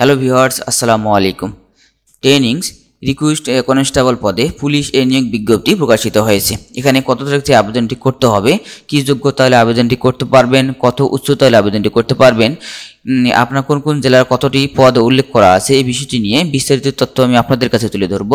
hello viewers আসসালামু আলাইকুম trainings request constable পদে পুলিশ এ নিয়োগ বিজ্ঞপ্তি প্রকাশিত হয়েছে এখানে কত তারিখ থেকে আবেদনটি করতে হবে কী যোগ্যতা হলে আবেদনটি করতে পারবেন কত উচ্চতা হলে আবেদনটি করতে পারবেন আপনার কোন কোন জেলার কতটি পদ উল্লেখ করা আছে এই বিষয়টি নিয়ে বিস্তারিত তথ্য আমি আপনাদের কাছে তুলে ধরব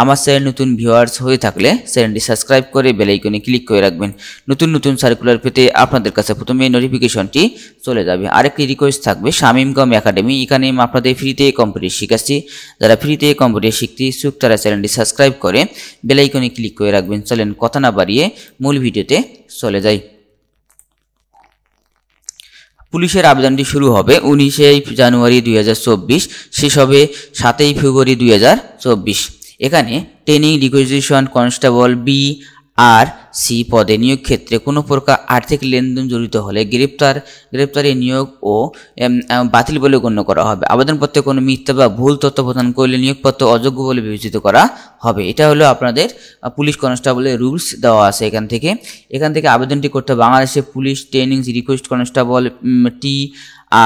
আমার স্যার নতুন ভিউয়ার্স হয়ে থাকলে চ্যানেলটি সাবস্ক্রাইব করে বেলাইকনে ক্লিক করে রাখবেন নতুন নতুন সার্কুলার পেতে আপনাদের কাছে প্রথমে নোটিফিকেশনটি চলে যাবে আরেকটি রিকোয়েস্ট থাকবে শামিমগম একাডেমি এখানে আমি আপনাদের ফ্রিতে কম্পিউটার শিখাচ্ছি যারা ফ্রিতে কম্পিউটার শিখতে ইচ্ছুক তারা চ্যানেলটি সাবস্ক্রাইব করে বেলাইকনে ক্লিক করে রাখবেন চলেন কথা না বাড়িয়ে মূল ভিডিওতে চলে যায় পুলিশের আবেদনটি শুরু হবে উনিশে জানুয়ারি দুই শেষ হবে সাতই ফেব্রুয়ারি দুই এখানে training requisition constable B R C পদে নিয়োগ ক্ষেত্রে কোনো প্রকার আর্থিক লেনদেন জড়িত হলে গ্রেপ্তার গ্রেপ্তারি নিয়োগ ও বাতিল বলে গণ্য করা হবে আবেদনপত্রে কোনো মিথ্যা বা ভুল তথ্য প্রদান করলে নিয়োগপত্র অযোগ্য বলে বিবেচিত করা হবে এটা হলো আপনাদের পুলিশ কনস্টেবলের রুলস দেওয়া আছে এখান থেকে এখান থেকে আবেদনটি করতে বাংলাদেশে police training request constable T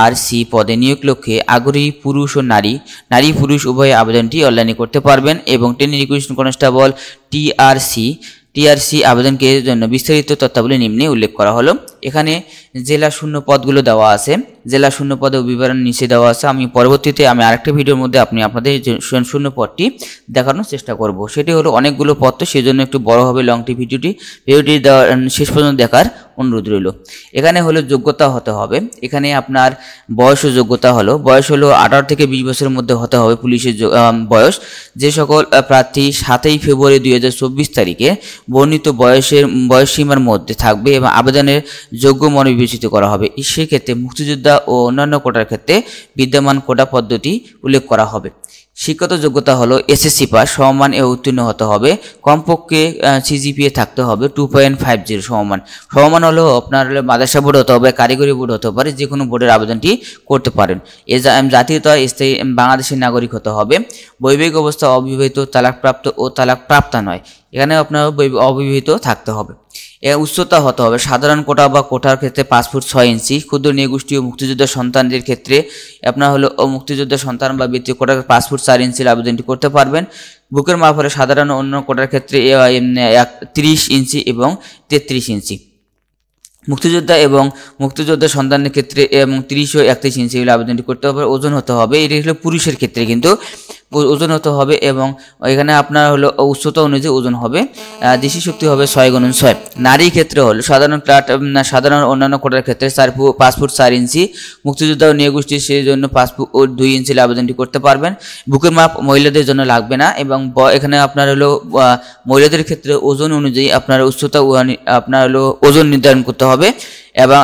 R C পদে নিয়োগ লক্ষ্যে আগ্রহী পুরুষ ও নারী নারী পুরুষ উভয়ে আবেদনটি অনলাইনে করতে পারবেন এবং training request constable T R C TRC আবেদনকারীদের জন্য বিস্তারিত তথ্যাবলী নিম্নে উল্লেখ করা হলো এখানে জেলা শূন্য পদগুলো দেওয়া আছে জেলা শূন্য পদে বিবরণ নিচে দেওয়া আছে আমি পরবর্তীতে আমি আরেকটা ভিডিওর মধ্যে আপনি আপনাদের শূন্য পদটি দেখানোর চেষ্টা করব সেটি হলো অনেকগুলো পদ তো সেই জন্য একটু বড় হবে লংটি ভিডিওটি ভিডিওটি শেষ পর্যন্ত দেখার অনুরোধ রইল এখানে হলো যোগ্যতা হতে হবে এখানে আপনার বয়স ও যোগ্যতা হলো বয়স হলো আঠারো থেকে বিশ বছরের মধ্যে হতে হবে পুলিশের বয়স যে সকল প্রার্থী সাতই ফেব্রুয়ারি দুই তারিখে বর্ণিত বয়সের বয়সসীমার মধ্যে থাকবে এবং আবেদনের যোগ্য মনে বিবেচিত করা হবে সেক্ষেত্রে মুক্তিযোদ্ধা ও অন্যান্য কোটার ক্ষেত্রে বিদ্যমান কোটা পদ্ধতি উল্লেখ করা হবে শিক্ষাগত যোগ্যতা হলো এসএসসি পাস সমমান এ উত্তীর্ণ হতে হবে কমপক্ষে সিজিপিএ থাকতে হবে টু পয়েন্ট ফাইভ জিরো সমমান সমমান হলো আপনার মাদ্রাসা বোর্ড হতে হবে কারিগরি বোর্ড হতে পারে যে কোনো বোর্ডের আবেদনটি করতে পারেন এ জাতীয়তা স্থায়ী বাংলাদেশের নাগরিক হতে হবে বৈবাহিক অবস্থা অবিবাহিত তালাকপ্রাপ্ত ও তালাকপ্রাপ্তা নয় এখানে আপনার অবিবাহিত থাকতে হবে এ উচ্চতা হতে হবে সাধারণ কোটা বা কোটার ক্ষেত্রে পাঁচ ফুট ছয় ইঞ্চি ক্ষুদ্র নৃগোষ্ঠী ও মুক্তিযোদ্ধা সন্তানদের ক্ষেত্রে আপনার হলো ও মুক্তিযোদ্ধা সন্তান বা বৃত্তি কোটার পাঁচ ফুট চার ইঞ্চির আবেদনটি করতে পারবেন বুকের মাপরে সাধারণ অন্য কোটার ক্ষেত্রে তিরিশ ইঞ্চি এবং তেত্রিশ ইঞ্চি মুক্তিযোদ্ধা এবং মুক্তিযোদ্ধা সন্তানের ক্ষেত্রে এবং ত্রিশ ও একত্রিশ ইঞ্চি আবেদনটি করতে হবে ওজন হতে হবে এটি হলো পুরুষের ক্ষেত্রে কিন্তু ওজন হতে হবে এবং এখানে আপনার হলো উচ্চতা অনুযায়ী ওজন হবে দৃষ্টি শক্তি হবে ছয় গুণ ছয় নারী ক্ষেত্রে হলো সাধারণ ক্লাট সাধারণ অন্যান্য কোটার ক্ষেত্রে চার ফুট পাঁচ ফুট চার ইঞ্চি মুক্তিযোদ্ধা ও নিয়োগোষ্ঠী সেই জন্য পাঁচ ফুট ও দুই ইঞ্চির আবেদনটি করতে পারবেন বুকের মাপ মহিলাদের জন্য লাগবে না এবং এখানে আপনার হলো মহিলাদের ক্ষেত্রে ওজন অনুযায়ী আপনার উচ্চতা আপনার হলো ওজন নির্ধারণ করতে হবে এবং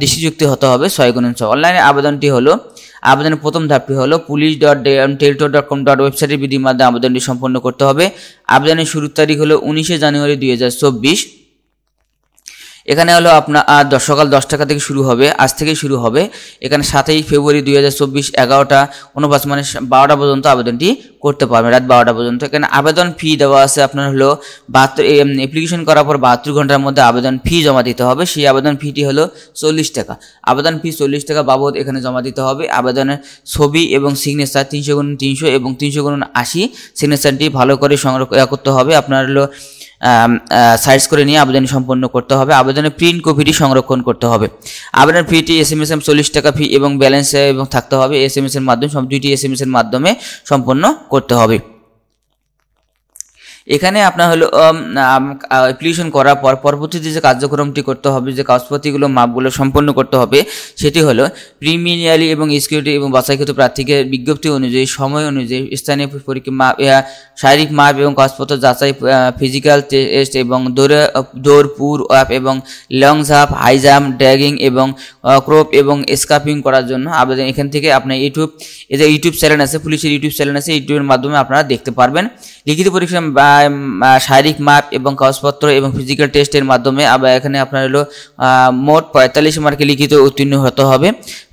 দৃষ্টিযুক্তি হতে হবে ছয় গুণ ছয় অনলাইনে আবেদনটি হলো আবেদনের প্রথম ধাপটি হলো police dot teletalk dot com dot ওয়েবসাইটের বিধির মাধ্যমে আবেদনটি সম্পন্ন করতে হবে আবেদনের শুরুর তারিখ হলো উনিশে জানুয়ারি দুই এখানে হলো আপনার সকাল দশ টাকা থেকে শুরু হবে আজ থেকে শুরু হবে এখানে সাতই ফেব্রুয়ারি দুই হাজার চব্বিশ এগারোটা উনপাঁচ মানে বারোটা পর্যন্ত আবেদনটি করতে পারবেন রাত বারোটা পর্যন্ত এখানে আবেদন ফি দেওয়া আছে আপনার হলো বাহাত্তর অ্যাপ্লিকেশন করার পর বাহাত্তর ঘন্টার মধ্যে আবেদন ফি জমা দিতে হবে সেই আবেদন ফিটি হলো চল্লিশ টাকা আবেদন ফি চল্লিশ টাকা বাবদ এখানে জমা দিতে হবে আবেদনের ছবি এবং সিগনেচার তিনশো গুণ তিনশো এবং তিনশো গুণ আশি সিগনেচারটি ভালো করে সংরক্ষণ করতে হবে আপনার হলো সাইজ করে নিয়ে আবেদন সম্পন্ন করতে হবে আবেদনের প্রিন্ট কপিটি সংরক্ষণ করতে হবে আবেদন ফিটি এস এম এস এম চল্লিশ টাকা ফি এবং ব্যালেন্স এবং থাকতে হবে এস এম এস এর মাধ্যমে দুইটি এস এম এস এর মাধ্যমে সম্পন্ন করতে হবে এখানে আপনার হলো অ্যাপ্লিকেশন করার পর পরবর্তীতে যে কার্যক্রমটি করতে হবে যে কাগজপত্রগুলো মাপগুলো সম্পন্ন করতে হবে সেটি হলো প্রিমিনিয়ালি এবং স্কিউরিটি এবং বাছাইকৃত প্রার্থীকে বিজ্ঞপ্তি অনুযায়ী সময় অনুযায়ী স্থানীয় পরীক্ষা মাপ শারীরিক মাপ এবং কাগজপত্র যাচাই ফিজিক্যাল টেস্ট এবং দৌড়ে দৌড় পুর আপ এবং লং জাম্প হাই জাম্প ড্যাগিং এবং ক্রপ এবং স্কাপিং করার জন্য আবেদন এখান থেকে আপনার ইউটিউব এই যে ইউটিউব চ্যানেল আছে পুলিশের ইউটিউব চ্যানেল আছে ইউটিউবের মাধ্যমে আপনারা দেখতে পারবেন লিখিত পরীক্ষা শারীরিক মাপ এবং কাগজপত্র এবং ফিজিক্যাল টেস্টের মাধ্যমে আবার এখানে আপনার হলো মোট পঁয়তাল্লিশ মার্কে লিখিত উত্তীর্ণ হতে হবে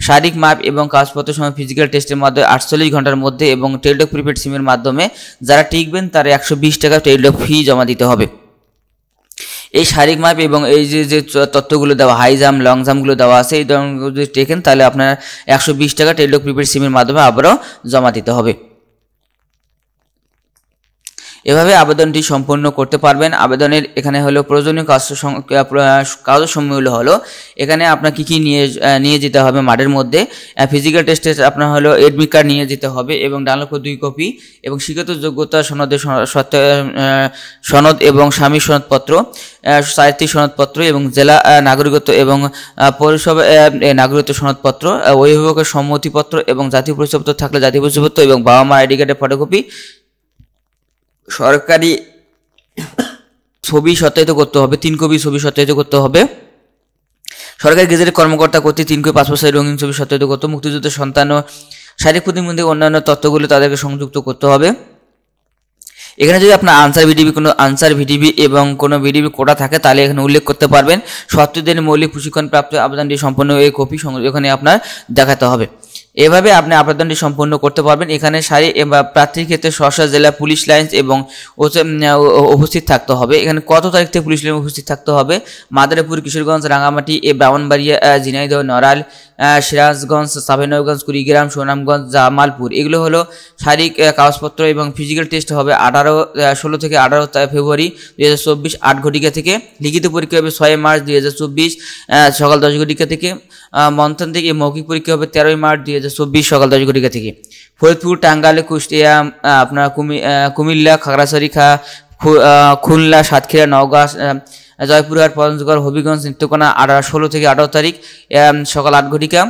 শারীরিক মাপ এবং কাগজপত্র সময় ফিজিক্যাল টেস্টের মাধ্যমে আটচল্লিশ ঘন্টার মধ্যে এবং টেলডক প্রিপেড সিমের মাধ্যমে যারা টিকবেন তারা একশো বিশ টাকা টেলডক ফি জমা দিতে হবে এই শারীরিক মাপ এবং এই যে যে তথ্যগুলো দেওয়া হাই জাম্প লং জাম্পগুলো দেওয়া আছে এই ধরনের যদি টেকেন তাহলে আপনার একশো বিশ টাকা টেলডক প্রিপেড সিমের মাধ্যমে আবারও জমা দিতে হবে এভাবে আবেদনটি সম্পূর্ণ করতে পারবেন আবেদনের এখানে হলো প্রয়োজনীয় কাজ কাজ সমূহগুলো হলো এখানে আপনার কী কী নিয়ে নিয়ে যেতে হবে মাঠের মধ্যে ফিজিক্যাল টেস্টে আপনার হলো এডমিট কার্ড নিয়ে যেতে হবে এবং ডানলক দুই কপি এবং শিক্ষিত যোগ্যতা সনদের সনদ এবং স্বামী সনদপত্র সাহিত্যিক সনদপত্র এবং জেলা নাগরিকত্ব এবং পৌরসভা নাগরিকত্ব সনদপত্র অভিভাবকের সম্মতিপত্র এবং জাতীয় পরিচয়পত্র থাকলে জাতীয় পরিচয়পত্র এবং বাবা মা আইডি কার্ডের ফটোকপি সরকারি ছবি সত্যায়িত করতে হবে তিন কপি ছবি সত্যায়িত করতে হবে সরকারি গেজেটের কর্মকর্তা কর্তৃক তিন কপি পাসপোর্ট সাইজ রঙিন ছবি সত্যায়িত করতে মুক্তিযুদ্ধের সন্তান ও শারীরিক মধ্যে অন্যান্য তথ্যগুলো তাদেরকে সংযুক্ত করতে হবে এখানে যদি আপনার আনসার ভিডিবি কোনো আনসার ভিডিবি এবং কোনো ভিডিবি কোটা থাকে তাহলে এখানে উল্লেখ করতে পারবেন সত্তর মৌলিক মৌলিক প্রশিক্ষণপ্রাপ্ত আবেদনটি সম্পন্ন এই কপি এখানে আপনার দেখাতে হবে এভাবে আপনি আবেদনটি সম্পূর্ণ করতে পারবেন এখানে সারি বা প্রার্থীর ক্ষেত্রে সশা জেলা পুলিশ লাইন্স এবং উপস্থিত থাকতে হবে এখানে কত তারিখ থেকে পুলিশ লাইন উপস্থিত থাকতে হবে মাদারেপুর কিশোরগঞ্জ রাঙামাটি এ ব্রাহ্মণবাড়িয়া ঝিনাইদহ নড়াইল সিরাজগঞ্জ সাভেনগঞ্জ কুড়িগ্রাম সুনামগঞ্জ জামালপুর এগুলো হলো শারীরিক কাগজপত্র এবং ফিজিক্যাল টেস্ট হবে আঠারো ষোলো থেকে আঠারো ফেব্রুয়ারি দুই হাজার চব্বিশ আট ঘটিকা থেকে লিখিত পরীক্ষা হবে ছয় মার্চ দুই হাজার চব্বিশ সকাল দশ ঘটিকা থেকে মন্থন থেকে মৌখিক পরীক্ষা হবে তেরোই মার্চ দুই হাজার চব্বিশ সকাল দশ ঘটিকা থেকে ফরিদপুর টাঙ্গাইল কুষ্টিয়া আপনার কুমিল্লা খাগড়াছড়ি খুলনা সাতক্ষীরা নওগাঁ জয়পুরহাট পঞ্চগড় হবিগঞ্জ নেত্রকোনা আঠারো ষোলো থেকে আঠারো তারিখ সকাল আট ঘটিকা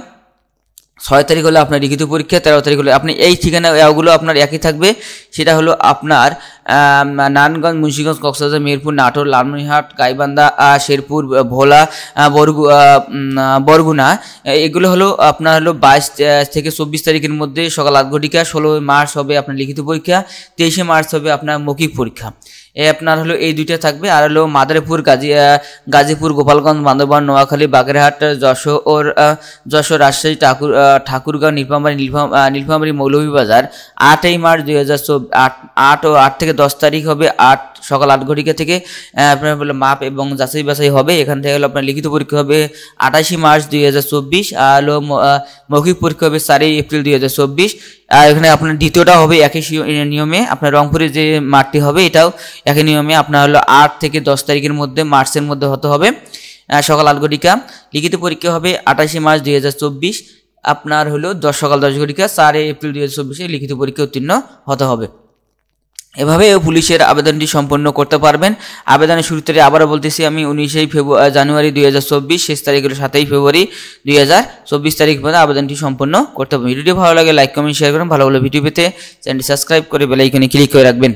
ছয় তারিখ হলো আপনার লিখিত পরীক্ষা তেরো তারিখ হলো আপনি এই ঠিকানা ওগুলো আপনার একই থাকবে সেটা হলো আপনার নানগঞ্জ মুন্সিগঞ্জ কক্সবাজার মিরপুর নাটোর লালমনিহাট গাইবান্ধা শেরপুর ভোলা বরগু বরগুনা এগুলো হলো আপনার হলো বাইশ থেকে চব্বিশ তারিখের মধ্যে সকাল আধ ঘটিকা ষোলোই মার্চ হবে আপনার লিখিত পরীক্ষা তেইশে মার্চ হবে আপনার মৌখিক পরীক্ষা এ আপনার হলো এই দুইটা থাকবে আর হলো মাদারীপুর গাজী গাজীপুর গোপালগঞ্জ বান্দরবান নোয়াখালী বাগেরহাট যশোর যশোর রাজশাহী ঠাকুর ঠাকুরগাঁও নীলফামারী নীলফামারী মৌলভীবাজার আটই মার্চ দুই হাজার আট আট ও আট থেকে দশ তারিখ হবে আট সকাল আট ঘটিকা থেকে আপনার বলে মাপ এবং যাচাই বাছাই হবে এখান থেকে হলো আপনার লিখিত পরীক্ষা হবে আঠাশে মার্চ দুই হাজার চব্বিশ আর হলো মৌখিক পরীক্ষা হবে চারই এপ্রিল দুই হাজার চব্বিশ আর এখানে আপনার দ্বিতীয়টা হবে একই নিয়মে আপনার রংপুরে যে মাঠটি হবে এটাও একই নিয়মে আপনার হলো আট থেকে দশ তারিখের মধ্যে মার্চের মধ্যে হতে হবে সকাল ঘটিকা লিখিত পরীক্ষা হবে আঠাশে মার্চ দুই আপনার হলো দশ সকাল দশ ঘটিকা চারই এপ্রিল দুই লিখিত পরীক্ষা উত্তীর্ণ হতে হবে এভাবে পুলিশের আবেদনটি সম্পন্ন করতে পারবেন আবেদনের শুরুতে আবারও বলতেছি আমি উনিশেই ফেব্রুয়ারি জানুয়ারি দুই হাজার চব্বিশ শেষ তারিখ হলো সাতই ফেব্রুয়ারি দুই হাজার চব্বিশ তারিখ পর্যন্ত আবেদনটি সম্পন্ন করতে পারবেন ভিডিওটি ভালো লাগে লাইক কমেন্ট শেয়ার করুন ভালো ভালো ভিডিও পেতে চ্যানেলটি সাবস্ক্রাইব করে বেলাইকনে ক্লিক করে রাখবেন